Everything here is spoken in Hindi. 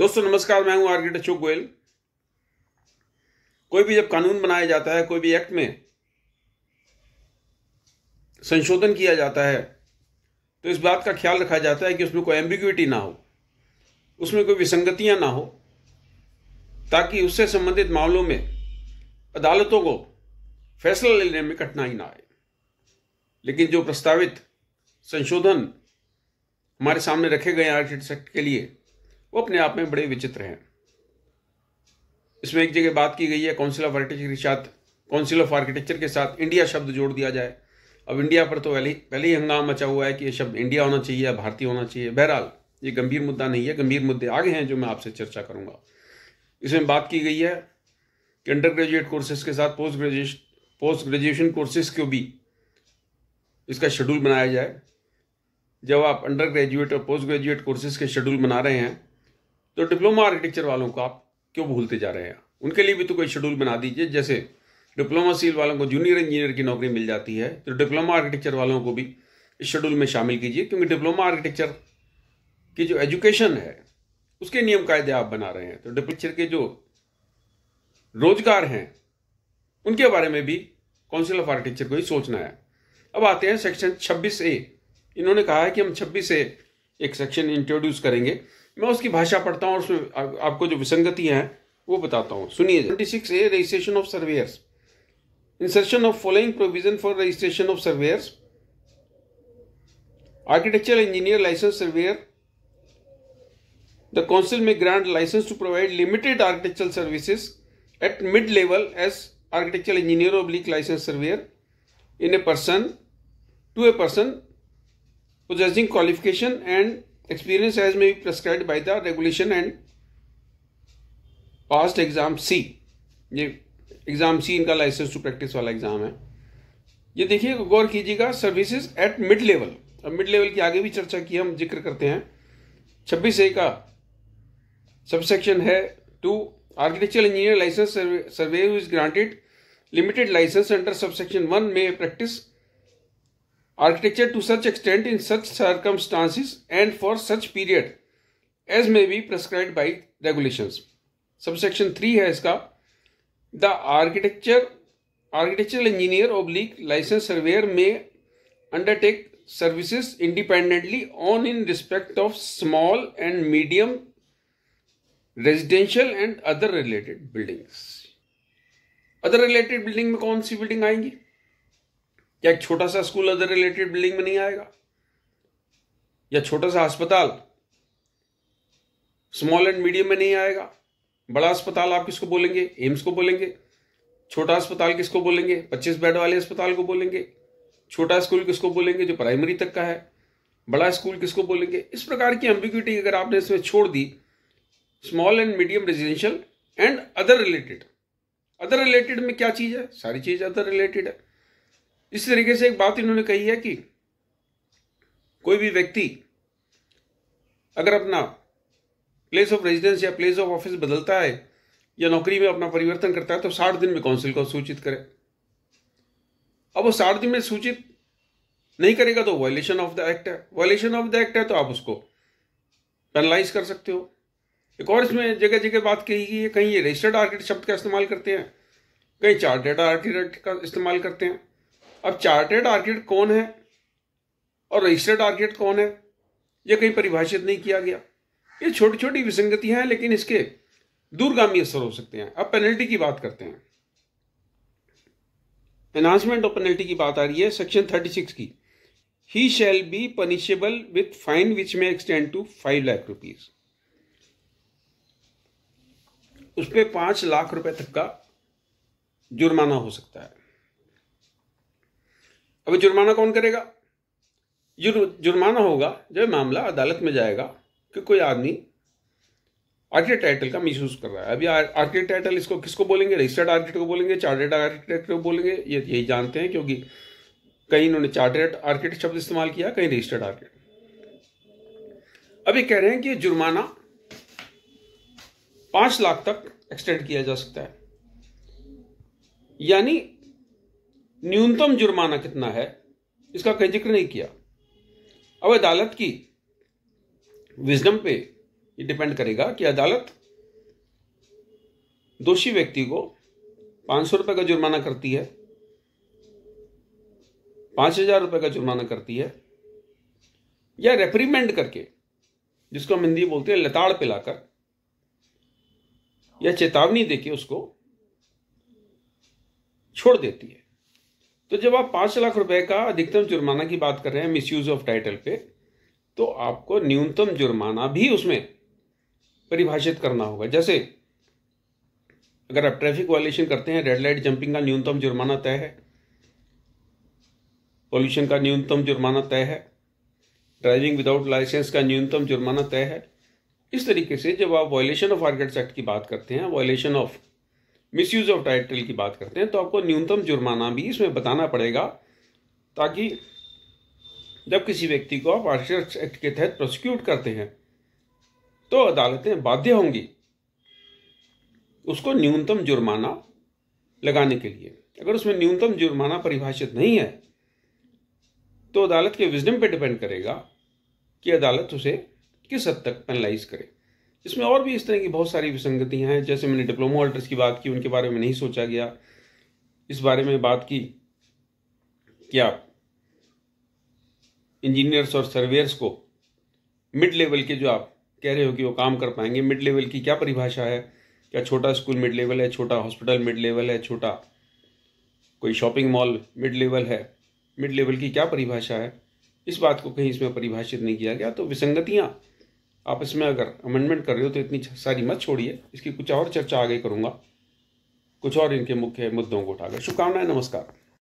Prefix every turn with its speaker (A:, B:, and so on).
A: दोस्तों नमस्कार मैं हूं आर्किट अशोक गोयल कोई भी जब कानून बनाया जाता है कोई भी एक्ट में संशोधन किया जाता है तो इस बात का ख्याल रखा जाता है कि उसमें कोई एम्बिग्यूटी ना हो उसमें कोई विसंगतियां ना हो ताकि उससे संबंधित मामलों में अदालतों को फैसला लेने में कठिनाई ना आए लेकिन जो प्रस्तावित संशोधन हमारे सामने रखे गए आर्किटेक्ट के लिए वो अपने आप में बड़े विचित्र हैं इसमें एक जगह बात की गई है काउंसिल ऑफ आर्किटेक्चर के साथ काउंसिल ऑफ आर्किटेक्चर के साथ इंडिया शब्द जोड़ दिया जाए अब इंडिया पर तो पहले पहले ही हंगाम मचा हुआ है कि ये शब्द इंडिया होना चाहिए या भारतीय होना चाहिए बहरहाल ये गंभीर मुद्दा नहीं है गंभीर मुद्दे आगे हैं जो मैं आपसे चर्चा करूँगा इसमें बात की गई है कि अंडर ग्रेजुएट कोर्सेज के साथ post graduation post graduation courses को भी इसका शेड्यूल बनाया जाए जब आप अंडर ग्रेजुएट और पोस्ट ग्रेजुएट कोर्सेज के शेड्यूल बना रहे हैं तो डिप्लोमा आर्किटेक्चर वालों को आप क्यों भूलते जा रहे हैं उनके लिए भी तो कोई शेड्यूल बना दीजिए जैसे डिप्लोमा सील वालों को जूनियर इंजीनियर की नौकरी मिल जाती है तो डिप्लोमा आर्किटेक्चर वालों को भी इस शेड्यूल में शामिल कीजिए क्योंकि डिप्लोमा आर्किटेक्चर की जो एजुकेशन है उसके नियम कायदे आप बना रहे हैं तो डिप्लोचर के जो रोजगार हैं उनके बारे में भी काउंसिल ऑफ आर्किटेक्चर को ही सोचना है अब आते हैं सेक्शन 26 ए इन्होंने कहा है कि हम 26 ए एक सेक्शन इंट्रोड्यूस करेंगे मैं उसकी भाषा पढ़ता हूँ और उसमें आपको जो विसंगतियाँ हैं वो बताता हूँ सुनिए twenty six A registration of surveyors insertion of following provision for registration of surveyors architecture engineer licence surveyor the council may grant licence to provide limited architecture services at mid level as architecture engineer of लीक licence surveyor in a person to a person possessing qualification and experience as may be prescribed by the regulation and past exam C ये एग्जाम सी इनका लाइसेंस टू प्रैक्टिस वाला एग्जाम है ये देखिए गौर कीजिएगा सर्विसेज एट मिड लेवल अब मिड लेवल की आगे भी चर्चा की हम जिक्र करते हैं छब्बीस ए का सबसेक्शन है two architecture engineer licence survey is granted limited licence under subsection one में practise architecture to such extent in such circumstances and for such period as may be prescribed by regulations. Subsection 3 has इसका the Architectural engineer, oblique oblique surveyor may undertake services independently on in respect of small and medium residential and other related buildings. Other related building में कौन सी बिल्डिंग आएंगी क्या एक छोटा सा स्कूल अदर रिलेटेड बिल्डिंग में नहीं आएगा या छोटा सा अस्पताल स्मॉल एंड मीडियम में नहीं आएगा बड़ा अस्पताल आप किसको बोलेंगे एम्स को बोलेंगे छोटा अस्पताल किसको बोलेंगे पच्चीस बेड वाले अस्पताल को बोलेंगे छोटा स्कूल किसको बोलेंगे जो प्राइमरी तक का है बड़ा स्कूल किसको बोलेंगे इस प्रकार की एम्बिक्यूटी अगर आपने इसमें छोड़ दी small and medium residential and other related other related में क्या चीज़ है सारी चीज़ अदर रिलेटेड है इस तरीके से एक बात इन्होंने कही है कि कोई भी व्यक्ति अगर अपना प्लेस ऑफ रेजिडेंस या प्लेस ऑफ ऑफिस बदलता है या नौकरी में अपना परिवर्तन करता है तो साठ दिन में काउंसिल को सूचित करे अब वो साठ दिन में सूचित नहीं करेगा तो वायलेशन ऑफ द एक्ट है वायलेशन ऑफ द एक्ट है तो आप उसको पेनलाइज कर सकते हो एक और इसमें जगह जगह बात कही गई है कहीं ये रजिस्टर्ड आर्किटेक्ट शब्द का इस्तेमाल करते हैं कहीं चार्टेड आर्किटेक्ट का इस्तेमाल करते हैं अब चार्टेड आर्किट कौन है और रजिस्टर्ड आर्किट कौन है यह कहीं परिभाषित नहीं किया गया ये छोटी छोटी विसंगतियां हैं लेकिन इसके दूरगामी असर हो सकते हैं अब पेनल्टी की बात करते हैं एनहांसमेंट ऑफ पेनल्टी की बात आ रही है सेक्शन थर्टी सिक्स की he shall be punishable with fine which may extend to five lakh rupees उस पर पांच लाख रुपए तक का जुर्माना हो सकता है अब जुर्माना कौन करेगा जुर्माना होगा जब मामला अदालत में जाएगा कि कोई आदमी आर्किटेक्ट टाइटल का मिसयूज कर रहा है अभी आर्किटेक्ट टाइटल इसको किसको बोलेंगे रजिस्टर्ड आर्किटेक्ट को बोलेंगे चार्टेड आर्किटेक्ट को बोलेंगे ये यही जानते हैं क्योंकि कहीं इन्होंने चार्टेड आर्किटेक्ट शब्द इस्तेमाल किया कहीं रजिस्टर्ड आर्किटेक्ट अभी कह रहे हैं कि जुर्माना पांच लाख तक एक्सटेंड किया जा सकता है यानी न्यूनतम जुर्माना कितना है इसका कहीं जिक्र नहीं किया अब अदालत की विजडम पे ये डिपेंड करेगा कि अदालत दोषी व्यक्ति को पांच सौ रुपये का जुर्माना करती है पांच हजार रुपये का जुर्माना करती है या रेप्रीमेंड करके जिसको हम हिंदी बोलते हैं लताड़ पिलाकर या चेतावनी देके उसको छोड़ देती है तो जब आप पांच लाख रुपए का अधिकतम जुर्माना की बात कर रहे हैं मिसयूज ऑफ टाइटल पे तो आपको न्यूनतम जुर्माना भी उसमें परिभाषित करना होगा जैसे अगर आप ट्रैफिक वायलेशन करते हैं रेड लाइट जंपिंग का न्यूनतम जुर्माना तय है पॉल्यूशन का न्यूनतम जुर्माना तय है ड्राइविंग विदाउट लाइसेंस का न्यूनतम जुर्माना तय है इस तरीके से जब आप वायलेशन ऑफ आर्गेट्स एक्ट की बात करते हैं violation of misuse of title की बात करते हैं तो आपको न्यूनतम जुर्माना भी इसमें बताना पड़ेगा ताकि जब किसी व्यक्ति को आप आर्टिस्ट एक्ट के तहत प्रोसिक्यूट करते हैं तो अदालतें बाध्य होंगी उसको न्यूनतम जुर्माना लगाने के लिए अगर उसमें न्यूनतम जुर्माना परिभाषित नहीं है तो अदालत के विजडम पर डिपेंड करेगा कि अदालत उसे किस हद तक पेनलाइज करे इसमें और भी इस तरह की बहुत सारी विसंगतियाँ हैं जैसे मैंने डिप्लोमा होल्डर्स की बात की उनके बारे में नहीं सोचा गया इस बारे में बात की कि आप इंजीनियर्स और सर्वेयर्स को मिड लेवल के जो आप कह रहे हो कि वो काम कर पाएंगे मिड लेवल की क्या परिभाषा है क्या छोटा स्कूल मिड लेवल है छोटा हॉस्पिटल मिड लेवल है छोटा कोई शॉपिंग मॉल मिड लेवल है मिड लेवल की क्या परिभाषा है इस बात को कहीं इसमें परिभाषित नहीं किया गया तो विसंगतियाँ आप इसमें अगर अमेंडमेंट कर रहे हो तो इतनी सारी मत छोड़िए इसकी कुछ और चर्चा आगे करूँगा कुछ और इनके मुख्य मुद्दों को उठाकर शुभकामनाएं नमस्कार